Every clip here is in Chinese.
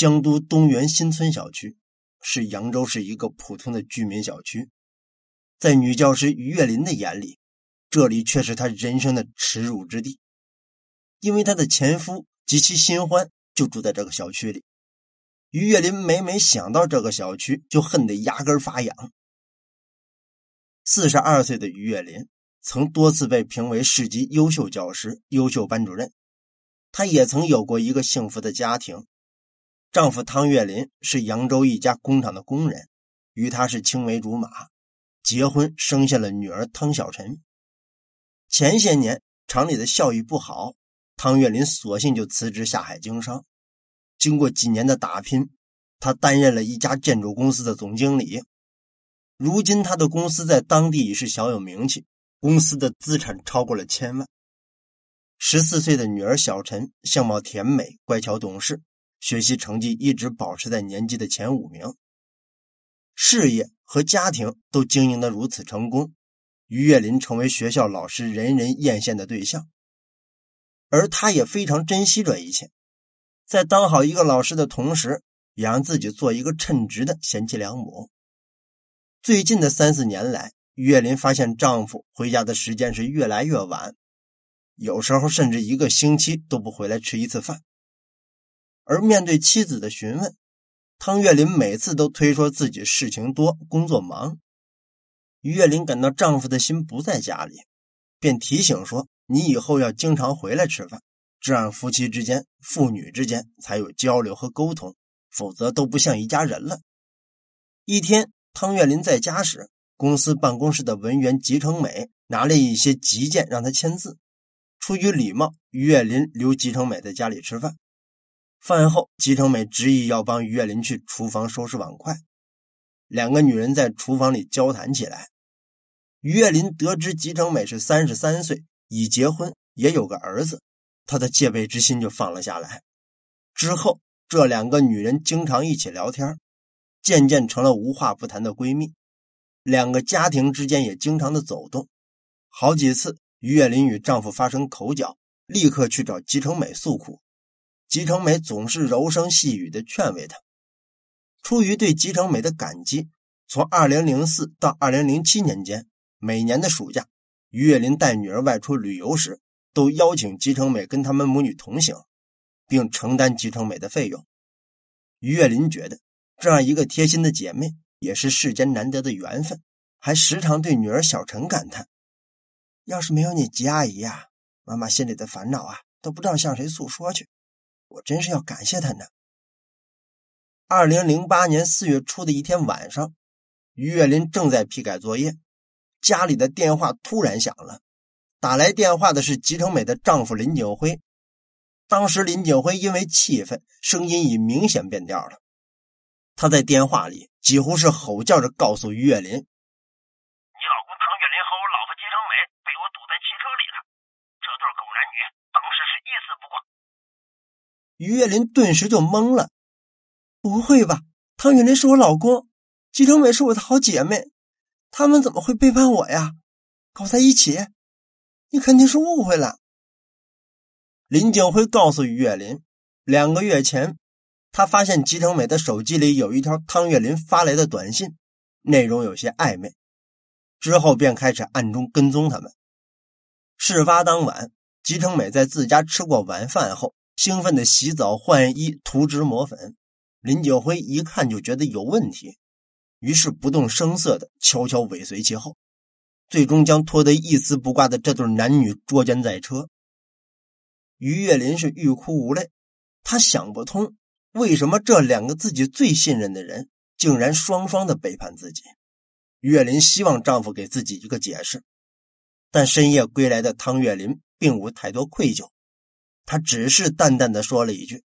江都东园新村小区是扬州市一个普通的居民小区，在女教师于月林的眼里，这里却是她人生的耻辱之地，因为她的前夫及其新欢就住在这个小区里。于月林每每想到这个小区，就恨得牙根发痒。四十二岁的于月林曾多次被评为市级优秀教师、优秀班主任，她也曾有过一个幸福的家庭。丈夫汤月林是扬州一家工厂的工人，与她是青梅竹马，结婚生下了女儿汤小陈。前些年厂里的效益不好，汤月林索性就辞职下海经商。经过几年的打拼，他担任了一家建筑公司的总经理。如今他的公司在当地已是小有名气，公司的资产超过了千万。十四岁的女儿小陈相貌甜美，乖巧懂事。学习成绩一直保持在年级的前五名，事业和家庭都经营得如此成功，于月林成为学校老师人人艳羡的对象。而她也非常珍惜这一切，在当好一个老师的同时，也让自己做一个称职的贤妻良母。最近的三四年来，月林发现丈夫回家的时间是越来越晚，有时候甚至一个星期都不回来吃一次饭。而面对妻子的询问，汤月林每次都推说自己事情多，工作忙。于月林感到丈夫的心不在家里，便提醒说：“你以后要经常回来吃饭，这样夫妻之间、父女之间才有交流和沟通，否则都不像一家人了。”一天，汤月林在家时，公司办公室的文员吉成美拿了一些急件让他签字。出于礼貌，于月林留吉成美在家里吃饭。饭后，吉成美执意要帮于月林去厨房收拾碗筷，两个女人在厨房里交谈起来。于月林得知吉成美是三十三岁，已结婚，也有个儿子，她的戒备之心就放了下来。之后，这两个女人经常一起聊天，渐渐成了无话不谈的闺蜜。两个家庭之间也经常的走动。好几次，于月林与丈夫发生口角，立刻去找吉成美诉苦。吉成美总是柔声细语地劝慰她。出于对吉成美的感激，从二零零四到二零零七年间，每年的暑假，于月林带女儿外出旅游时，都邀请吉成美跟他们母女同行，并承担吉成美的费用。于月林觉得这样一个贴心的姐妹，也是世间难得的缘分，还时常对女儿小陈感叹：“要是没有你吉阿姨啊，妈妈心里的烦恼啊，都不知道向谁诉说去。”我真是要感谢他呢。二零零八年四月初的一天晚上，于月林正在批改作业，家里的电话突然响了。打来电话的是吉成美的丈夫林景辉。当时林景辉因为气愤，声音已明显变调了。他在电话里几乎是吼叫着告诉于月林。于月林顿时就懵了，不会吧？汤月林是我老公，吉成美是我的好姐妹，他们怎么会背叛我呀？搞在一起？你肯定是误会了。林景辉告诉于月林，两个月前，他发现吉成美的手机里有一条汤月林发来的短信，内容有些暧昧，之后便开始暗中跟踪他们。事发当晚，吉成美在自家吃过晚饭后。兴奋地洗澡、换衣、涂脂抹粉，林九辉一看就觉得有问题，于是不动声色地悄悄尾随其后，最终将脱得一丝不挂的这对男女捉奸在车。于月林是欲哭无泪，她想不通为什么这两个自己最信任的人竟然双双的背叛自己。月林希望丈夫给自己一个解释，但深夜归来的汤月林并无太多愧疚。他只是淡淡的说了一句：“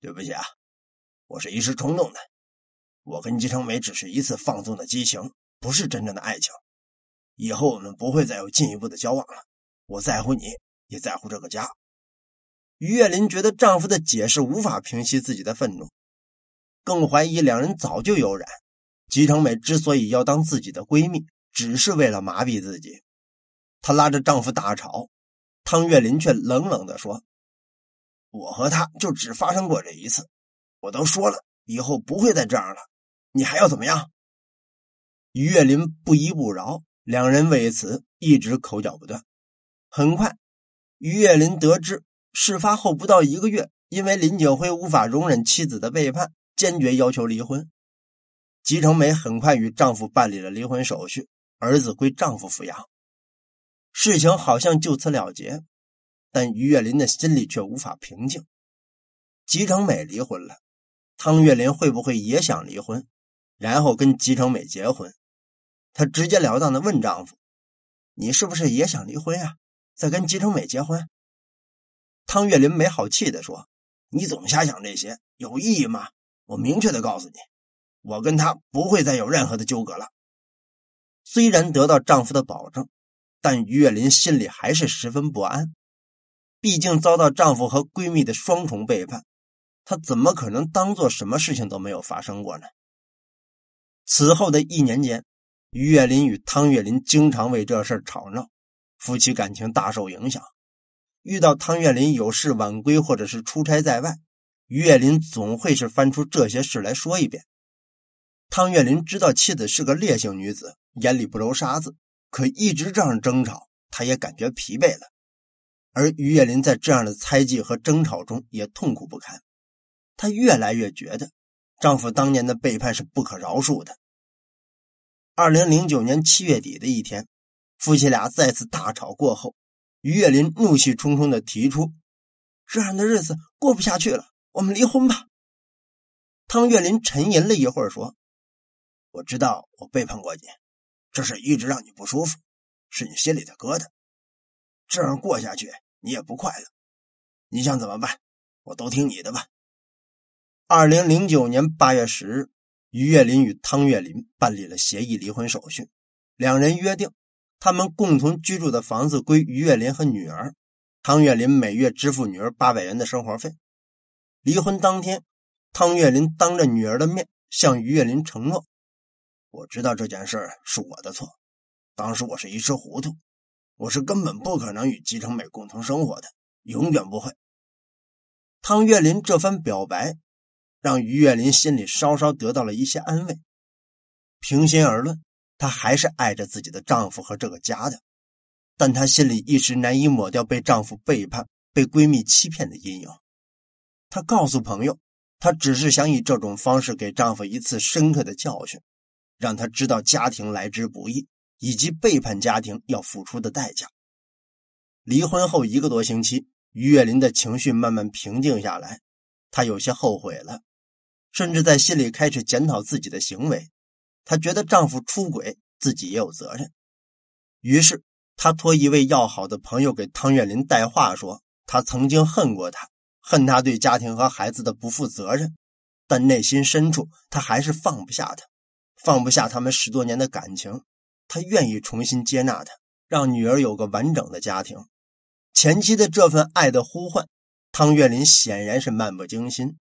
对不起啊，我是一时冲动的。我跟姬成美只是一次放纵的激情，不是真正的爱情。以后我们不会再有进一步的交往了。我在乎你，也在乎这个家。”于月林觉得丈夫的解释无法平息自己的愤怒，更怀疑两人早就有染。姬成美之所以要当自己的闺蜜，只是为了麻痹自己。她拉着丈夫大吵。汤月林却冷冷地说：“我和他就只发生过这一次，我都说了以后不会再这样了，你还要怎么样？”于月林不依不饶，两人为此一直口角不断。很快，于月林得知事发后不到一个月，因为林景辉无法容忍妻子的背叛，坚决要求离婚。吉成美很快与丈夫办理了离婚手续，儿子归丈夫抚养。事情好像就此了结，但于月林的心里却无法平静。吉成美离婚了，汤月林会不会也想离婚，然后跟吉成美结婚？她直截了当的问丈夫：“你是不是也想离婚啊？再跟吉成美结婚？”汤月林没好气的说：“你总瞎想这些有意义吗？我明确的告诉你，我跟他不会再有任何的纠葛了。”虽然得到丈夫的保证。但于月林心里还是十分不安，毕竟遭到丈夫和闺蜜的双重背叛，她怎么可能当做什么事情都没有发生过呢？此后的一年间，于月林与汤月林经常为这事吵闹，夫妻感情大受影响。遇到汤月林有事晚归或者是出差在外，于月林总会是翻出这些事来说一遍。汤月林知道妻子是个烈性女子，眼里不揉沙子。可一直这样争吵，她也感觉疲惫了。而于月林在这样的猜忌和争吵中也痛苦不堪。她越来越觉得，丈夫当年的背叛是不可饶恕的。二零零九年七月底的一天，夫妻俩再次大吵过后，于月林怒气冲冲的提出：“这样的日子过不下去了，我们离婚吧。”汤月林沉吟了一会儿，说：“我知道我背叛过你。”这是一直让你不舒服，是你心里的疙瘩。这样过下去，你也不快乐。你想怎么办？我都听你的吧。二零零九年八月十日，于月林与汤月林办理了协议离婚手续。两人约定，他们共同居住的房子归于月林和女儿，汤月林每月支付女儿八百元的生活费。离婚当天，汤月林当着女儿的面向于月林承诺。我知道这件事是我的错，当时我是一时糊涂，我是根本不可能与季成美共同生活的，永远不会。汤月林这番表白，让于月林心里稍稍得到了一些安慰。平心而论，她还是爱着自己的丈夫和这个家的，但她心里一时难以抹掉被丈夫背叛、被闺蜜欺骗的阴影。她告诉朋友，她只是想以这种方式给丈夫一次深刻的教训。让他知道家庭来之不易，以及背叛家庭要付出的代价。离婚后一个多星期，于月林的情绪慢慢平静下来，她有些后悔了，甚至在心里开始检讨自己的行为。她觉得丈夫出轨，自己也有责任。于是，她托一位要好的朋友给汤月林带话说：“她曾经恨过他，恨他对家庭和孩子的不负责任，但内心深处，她还是放不下他。”放不下他们十多年的感情，他愿意重新接纳她，让女儿有个完整的家庭。前妻的这份爱的呼唤，汤月林显然是漫不经心，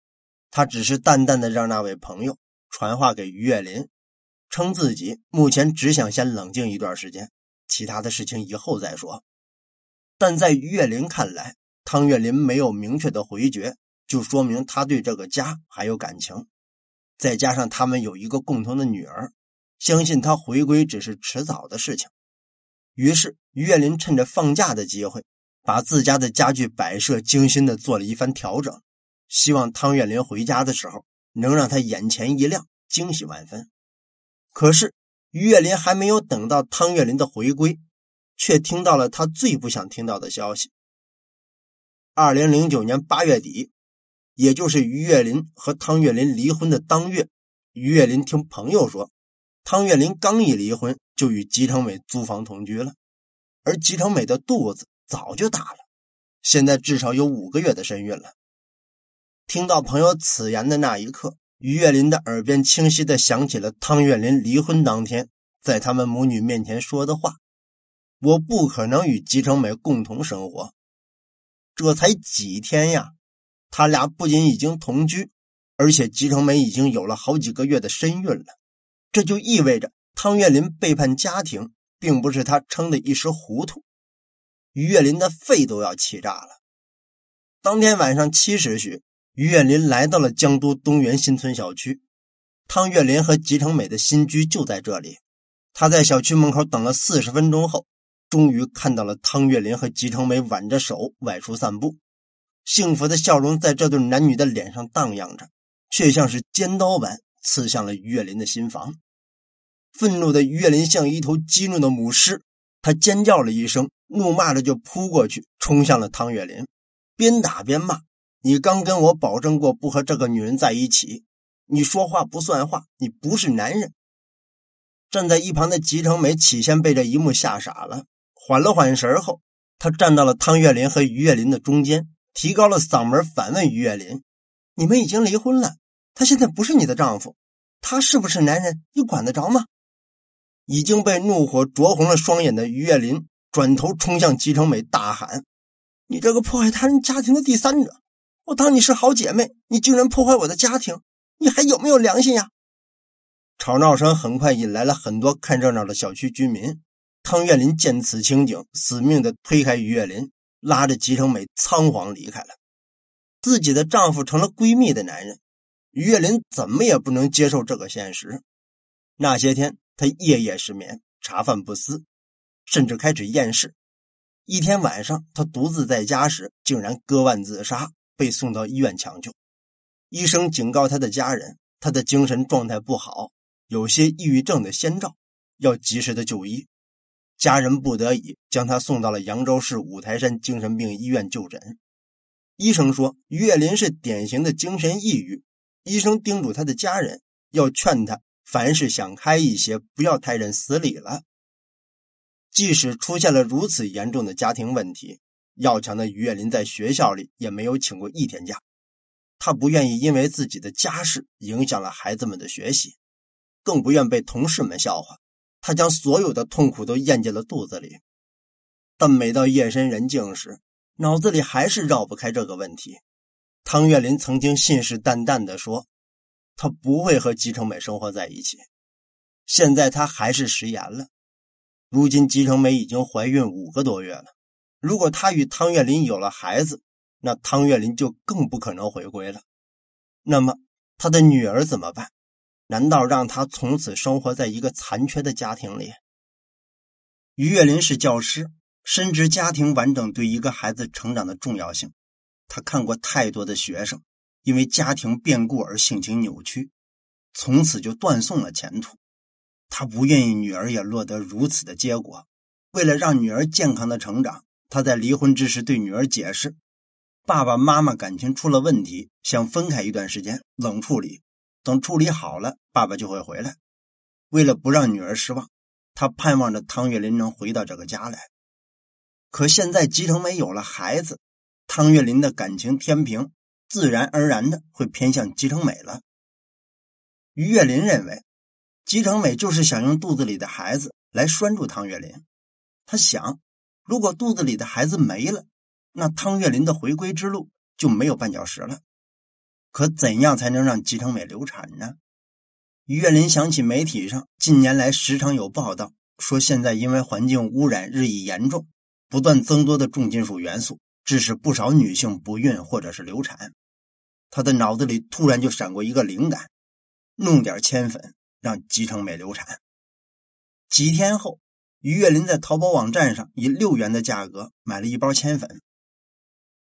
他只是淡淡的让那位朋友传话给于月林，称自己目前只想先冷静一段时间，其他的事情以后再说。但在于月林看来，汤月林没有明确的回绝，就说明他对这个家还有感情。再加上他们有一个共同的女儿，相信他回归只是迟早的事情。于是，于月林趁着放假的机会，把自家的家具摆设精心的做了一番调整，希望汤月林回家的时候能让他眼前一亮，惊喜万分。可是，于月林还没有等到汤月林的回归，却听到了他最不想听到的消息：二零零九年八月底。也就是于月林和汤月林离婚的当月，于月林听朋友说，汤月林刚一离婚就与吉成美租房同居了，而吉成美的肚子早就大了，现在至少有五个月的身孕了。听到朋友此言的那一刻，于月林的耳边清晰地响起了汤月林离婚当天在他们母女面前说的话：“我不可能与吉成美共同生活。”这才几天呀？他俩不仅已经同居，而且吉成美已经有了好几个月的身孕了。这就意味着汤月林背叛家庭，并不是他撑的一时糊涂。于月林的肺都要气炸了。当天晚上七时许，于月林来到了江都东园新村小区，汤月林和吉成美的新居就在这里。他在小区门口等了四十分钟后，终于看到了汤月林和吉成美挽着手外出散步。幸福的笑容在这对男女的脸上荡漾着，却像是尖刀般刺向了于月林的心房。愤怒的于月林像一头激怒的母狮，她尖叫了一声，怒骂着就扑过去，冲向了汤月林，边打边骂：“你刚跟我保证过不和这个女人在一起，你说话不算话，你不是男人！”站在一旁的吉成美起先被这一幕吓傻了，缓了缓神后，他站到了汤月林和于月林的中间。提高了嗓门反问于月林：“你们已经离婚了，他现在不是你的丈夫，他是不是男人你管得着吗？”已经被怒火灼红了双眼的于月林转头冲向姬成美大喊：“你这个破坏他人家庭的第三者，我当你是好姐妹，你竟然破坏我的家庭，你还有没有良心呀？”吵闹声很快引来了很多看热闹的小区居民。汤月林见此情景，死命的推开于月林。拉着吉成美仓皇离开了，自己的丈夫成了闺蜜的男人，岳林怎么也不能接受这个现实。那些天，她夜夜失眠，茶饭不思，甚至开始厌世。一天晚上，他独自在家时，竟然割腕自杀，被送到医院抢救。医生警告他的家人，他的精神状态不好，有些抑郁症的先兆，要及时的就医。家人不得已将他送到了扬州市五台山精神病医院就诊。医生说，岳林是典型的精神抑郁。医生叮嘱他的家人要劝他，凡事想开一些，不要太认死理了。即使出现了如此严重的家庭问题，要强的于岳林在学校里也没有请过一天假。他不愿意因为自己的家事影响了孩子们的学习，更不愿被同事们笑话。他将所有的痛苦都咽进了肚子里，但每到夜深人静时，脑子里还是绕不开这个问题。汤月林曾经信誓旦旦地说，他不会和吉成美生活在一起，现在他还是食言了。如今吉成美已经怀孕五个多月了，如果他与汤月林有了孩子，那汤月林就更不可能回归了。那么，他的女儿怎么办？难道让他从此生活在一个残缺的家庭里？于月林是教师，深知家庭完整对一个孩子成长的重要性。他看过太多的学生因为家庭变故而性情扭曲，从此就断送了前途。他不愿意女儿也落得如此的结果。为了让女儿健康的成长，他在离婚之时对女儿解释：“爸爸妈妈感情出了问题，想分开一段时间，冷处理。”等处理好了，爸爸就会回来。为了不让女儿失望，他盼望着汤月林能回到这个家来。可现在，吉成美有了孩子，汤月林的感情天平自然而然的会偏向吉成美了。于月林认为，吉成美就是想用肚子里的孩子来拴住汤月林。他想，如果肚子里的孩子没了，那汤月林的回归之路就没有绊脚石了。可怎样才能让吉成美流产呢？于月林想起媒体上近年来时常有报道，说现在因为环境污染日益严重，不断增多的重金属元素致使不少女性不孕或者是流产。他的脑子里突然就闪过一个灵感：弄点铅粉让吉成美流产。几天后，于月林在淘宝网站上以六元的价格买了一包铅粉，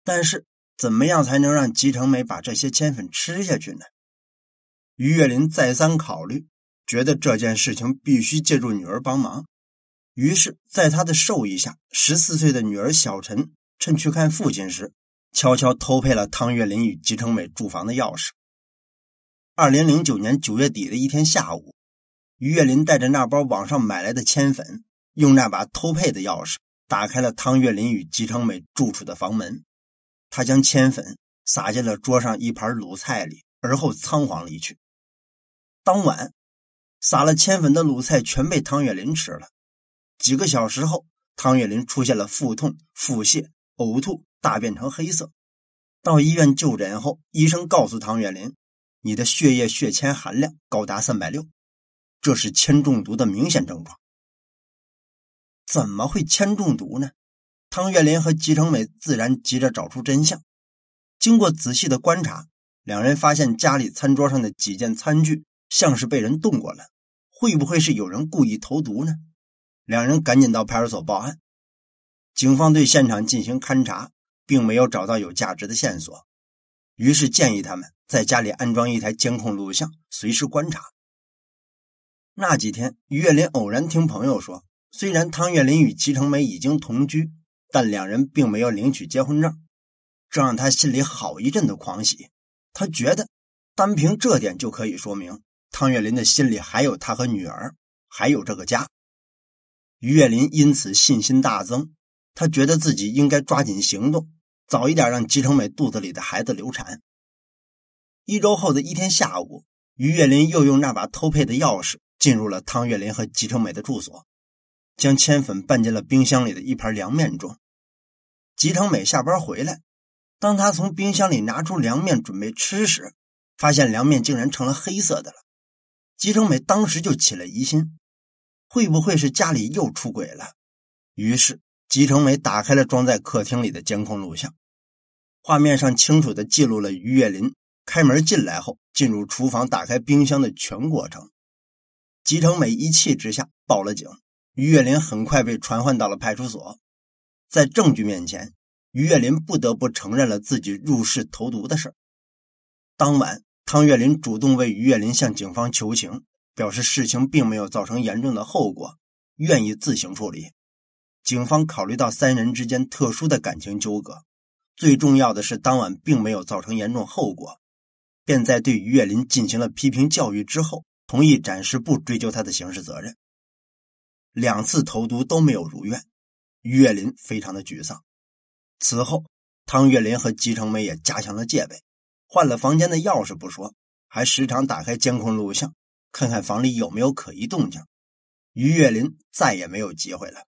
但是。怎么样才能让吉成美把这些铅粉吃下去呢？于月林再三考虑，觉得这件事情必须借助女儿帮忙。于是，在他的授意下，十四岁的女儿小陈趁去看父亲时，悄悄偷配了汤月林与吉成美住房的钥匙。二零零九年九月底的一天下午，于月林带着那包网上买来的铅粉，用那把偷配的钥匙，打开了汤月林与吉成美住处的房门。他将铅粉撒进了桌上一盘卤菜里，而后仓皇离去。当晚，撒了铅粉的卤菜全被汤月林吃了。几个小时后，汤月林出现了腹痛、腹泻、呕吐、大便成黑色。到医院就诊后，医生告诉汤月林：“你的血液血铅含量高达三百六，这是铅中毒的明显症状。”怎么会铅中毒呢？汤月林和吉成美自然急着找出真相。经过仔细的观察，两人发现家里餐桌上的几件餐具像是被人动过了，会不会是有人故意投毒呢？两人赶紧到派出所报案。警方对现场进行勘查，并没有找到有价值的线索，于是建议他们在家里安装一台监控录像，随时观察。那几天，月林偶然听朋友说，虽然汤月林与吉成美已经同居，但两人并没有领取结婚证，这让他心里好一阵的狂喜。他觉得单凭这点就可以说明汤月林的心里还有他和女儿，还有这个家。于月林因此信心大增，他觉得自己应该抓紧行动，早一点让吉成美肚子里的孩子流产。一周后的一天下午，于月林又用那把偷配的钥匙进入了汤月林和吉成美的住所。将铅粉拌进了冰箱里的一盘凉面中。吉成美下班回来，当他从冰箱里拿出凉面准备吃时，发现凉面竟然成了黑色的了。吉成美当时就起了疑心，会不会是家里又出轨了？于是吉成美打开了装在客厅里的监控录像，画面上清楚地记录了于月林开门进来后进入厨房打开冰箱的全过程。吉成美一气之下报了警。于月林很快被传唤到了派出所，在证据面前，于月林不得不承认了自己入室投毒的事儿。当晚，汤月林主动为于月林向警方求情，表示事情并没有造成严重的后果，愿意自行处理。警方考虑到三人之间特殊的感情纠葛，最重要的是当晚并没有造成严重后果，便在对于月林进行了批评教育之后，同意暂时不追究他的刑事责任。两次投毒都没有如愿，于月林非常的沮丧。此后，汤月林和吉成美也加强了戒备，换了房间的钥匙不说，还时常打开监控录像，看看房里有没有可疑动静。于月林再也没有机会了。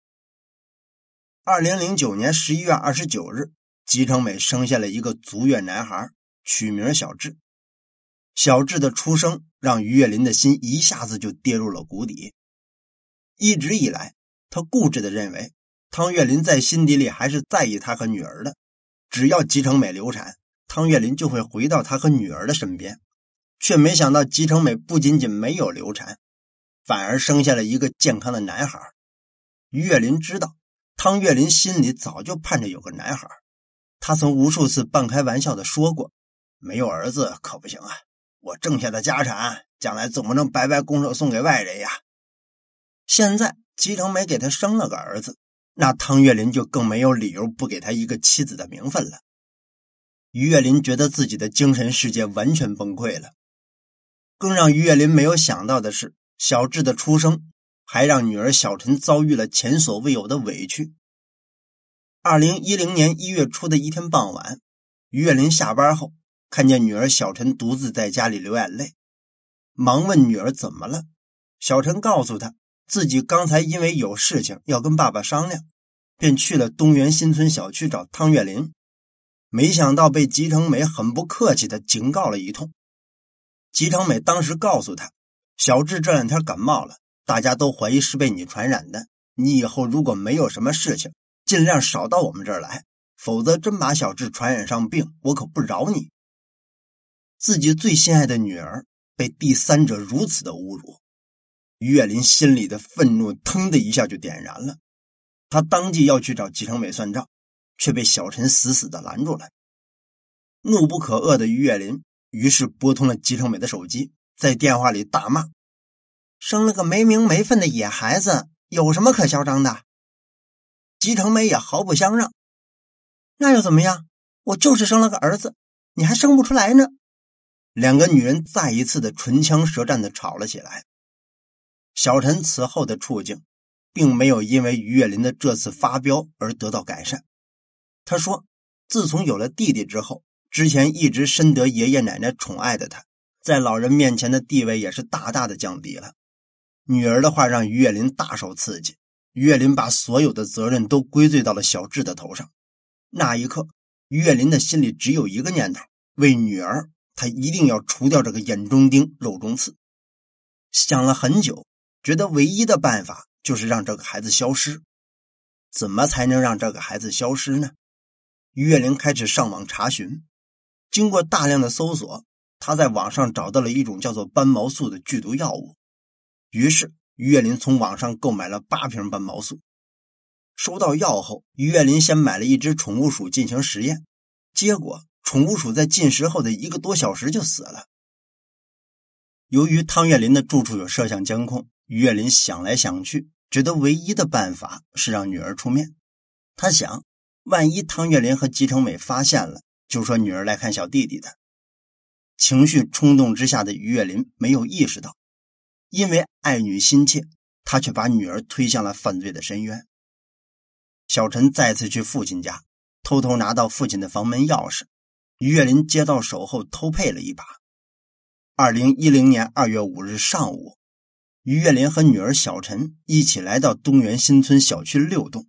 二零零九年十一月二十九日，吉成美生下了一个足月男孩，取名小智。小智的出生让于月林的心一下子就跌入了谷底。一直以来，他固执的认为汤月林在心底里还是在意他和女儿的。只要吉成美流产，汤月林就会回到他和女儿的身边。却没想到吉成美不仅仅没有流产，反而生下了一个健康的男孩。于月林知道，汤月林心里早就盼着有个男孩。他曾无数次半开玩笑的说过：“没有儿子可不行啊！我挣下的家产，将来总不能白白拱手送给外人呀。”现在姬成梅给他生了个儿子，那汤月林就更没有理由不给他一个妻子的名分了。于月林觉得自己的精神世界完全崩溃了。更让于月林没有想到的是，小智的出生还让女儿小陈遭遇了前所未有的委屈。二零一零年一月初的一天傍晚，于月林下班后看见女儿小陈独自在家里流眼泪，忙问女儿怎么了。小陈告诉他。自己刚才因为有事情要跟爸爸商量，便去了东园新村小区找汤月林，没想到被吉成美很不客气的警告了一通。吉成美当时告诉他：“小智这两天感冒了，大家都怀疑是被你传染的。你以后如果没有什么事情，尽量少到我们这儿来，否则真把小智传染上病，我可不饶你。”自己最心爱的女儿被第三者如此的侮辱。于月林心里的愤怒腾的一下就点燃了，他当即要去找吉成美算账，却被小陈死死的拦住了。怒不可遏的于月林于是拨通了吉成美的手机，在电话里大骂：“生了个没名没分的野孩子，有什么可嚣张的？”吉成美也毫不相让：“那又怎么样？我就是生了个儿子，你还生不出来呢！”两个女人再一次的唇枪舌战的吵了起来。小陈此后的处境，并没有因为于月林的这次发飙而得到改善。他说：“自从有了弟弟之后，之前一直深得爷爷奶奶宠爱的他，在老人面前的地位也是大大的降低了。”女儿的话让于月林大受刺激，于月林把所有的责任都归罪到了小智的头上。那一刻，月林的心里只有一个念头：为女儿，他一定要除掉这个眼中钉、肉中刺。想了很久。觉得唯一的办法就是让这个孩子消失，怎么才能让这个孩子消失呢？于月林开始上网查询，经过大量的搜索，他在网上找到了一种叫做斑毛素的剧毒药物。于是，于月林从网上购买了八瓶斑毛素。收到药后，于月林先买了一只宠物鼠进行实验，结果宠物鼠在进食后的一个多小时就死了。由于汤月林的住处有摄像监控。于月林想来想去，觉得唯一的办法是让女儿出面。他想，万一汤月林和吉成美发现了，就说女儿来看小弟弟的。情绪冲动之下的于月林没有意识到，因为爱女心切，他却把女儿推向了犯罪的深渊。小陈再次去父亲家，偷偷拿到父亲的房门钥匙。于月林接到手后，偷配了一把。二零一零年二月五日上午。于月林和女儿小陈一起来到东园新村小区六栋，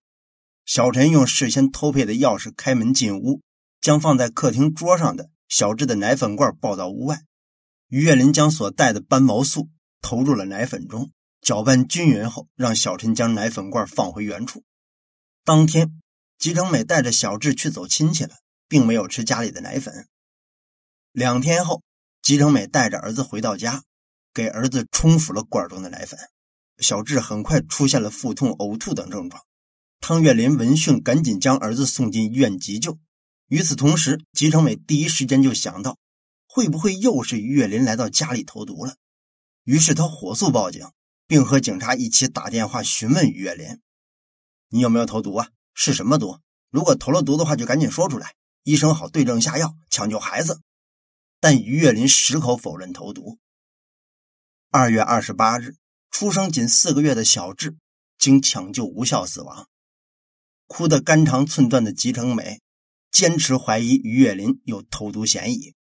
小陈用事先偷配的钥匙开门进屋，将放在客厅桌上的小智的奶粉罐抱到屋外。于月林将所带的斑毛素投入了奶粉中，搅拌均匀后，让小陈将奶粉罐放回原处。当天，吉成美带着小智去走亲戚了，并没有吃家里的奶粉。两天后，吉成美带着儿子回到家。给儿子冲服了罐装的奶粉，小智很快出现了腹痛、呕吐等症状。汤月林闻讯，赶紧将儿子送进医院急救。与此同时，吉成伟第一时间就想到，会不会又是于月林来到家里投毒了？于是他火速报警，并和警察一起打电话询问于月林：“你有没有投毒啊？是什么毒？如果投了毒的话，就赶紧说出来，医生好对症下药，抢救孩子。”但于月林矢口否认投毒。二月二十八日，出生仅四个月的小智，经抢救无效死亡。哭得肝肠寸断的吉成美，坚持怀疑于月林有投毒嫌疑。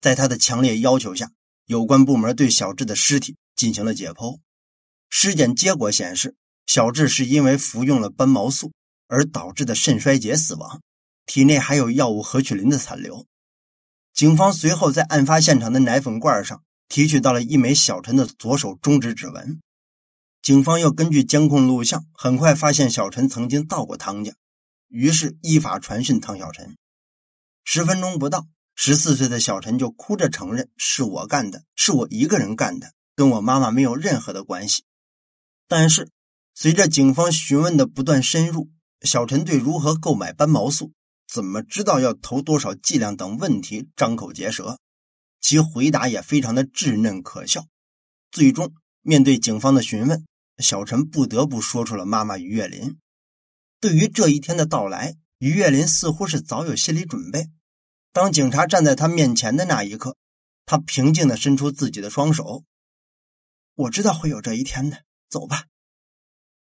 在他的强烈要求下，有关部门对小智的尸体进行了解剖。尸检结果显示，小智是因为服用了斑毛素而导致的肾衰竭死亡，体内还有药物何曲林的残留。警方随后在案发现场的奶粉罐上。提取到了一枚小陈的左手中指指纹，警方又根据监控录像，很快发现小陈曾经到过汤家，于是依法传讯汤小陈。十分钟不到，十四岁的小陈就哭着承认：“是我干的，是我一个人干的，跟我妈妈没有任何的关系。”但是，随着警方询问的不断深入，小陈对如何购买斑毛素、怎么知道要投多少剂量等问题张口结舌。其回答也非常的稚嫩可笑，最终面对警方的询问，小陈不得不说出了妈妈于月林。对于这一天的到来，于月林似乎是早有心理准备。当警察站在他面前的那一刻，他平静地伸出自己的双手：“我知道会有这一天的，走吧。”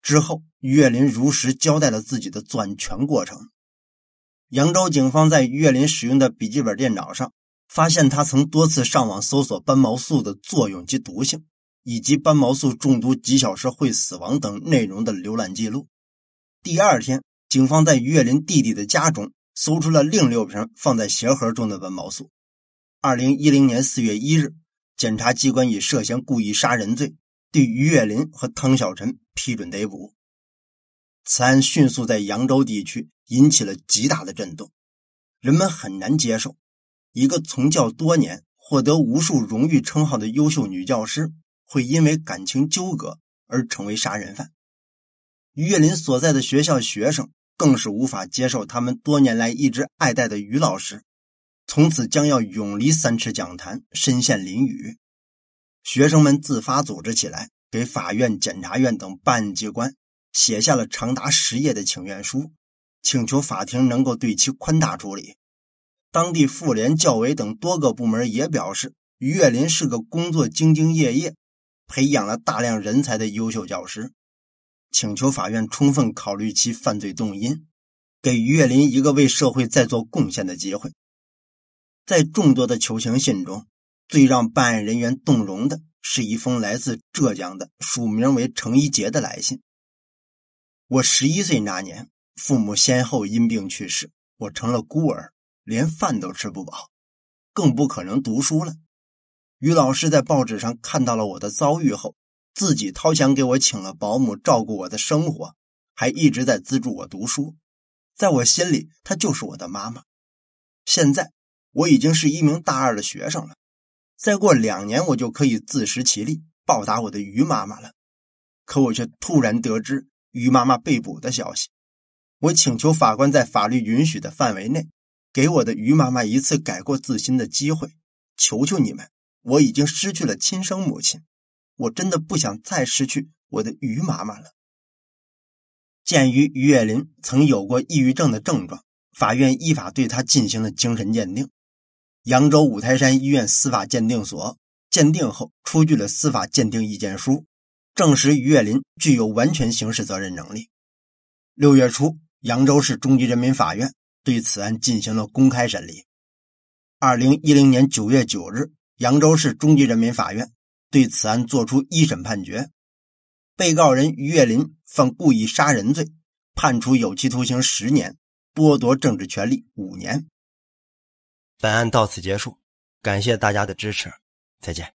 之后，于月林如实交代了自己的攥全过程。扬州警方在月林使用的笔记本电脑上。发现他曾多次上网搜索斑毛素的作用及毒性，以及斑毛素中毒几小时会死亡等内容的浏览记录。第二天，警方在于月林弟弟的家中搜出了另六瓶放在鞋盒中的斑毛素。二零一零年四月一日，检察机关以涉嫌故意杀人罪对于月林和汤小晨批准逮捕。此案迅速在扬州地区引起了极大的震动，人们很难接受。一个从教多年、获得无数荣誉称号的优秀女教师，会因为感情纠葛而成为杀人犯。于月林所在的学校学生更是无法接受他们多年来一直爱戴的于老师，从此将要永离三尺讲坛，深陷囹圄。学生们自发组织起来，给法院、检察院等办案机关写下了长达十页的请愿书，请求法庭能够对其宽大处理。当地妇联、教委等多个部门也表示，于月林是个工作兢兢业业、培养了大量人才的优秀教师，请求法院充分考虑其犯罪动因，给于月林一个为社会再做贡献的机会。在众多的求情信中，最让办案人员动容的是一封来自浙江的署名为程一杰的来信。我十一岁那年，父母先后因病去世，我成了孤儿。连饭都吃不饱，更不可能读书了。于老师在报纸上看到了我的遭遇后，自己掏钱给我请了保姆照顾我的生活，还一直在资助我读书。在我心里，她就是我的妈妈。现在我已经是一名大二的学生了，再过两年我就可以自食其力，报答我的于妈妈了。可我却突然得知于妈妈被捕的消息。我请求法官在法律允许的范围内。给我的于妈妈一次改过自新的机会，求求你们！我已经失去了亲生母亲，我真的不想再失去我的于妈妈了。鉴于于月林曾有过抑郁症的症状，法院依法对她进行了精神鉴定。扬州五台山医院司法鉴定所鉴定后出具了司法鉴定意见书，证实于月林具有完全刑事责任能力。六月初，扬州市中级人民法院。对此案进行了公开审理。二零一零年九月九日，扬州市中级人民法院对此案作出一审判决，被告人于跃林犯故意杀人罪，判处有期徒刑十年，剥夺政治权利五年。本案到此结束，感谢大家的支持，再见。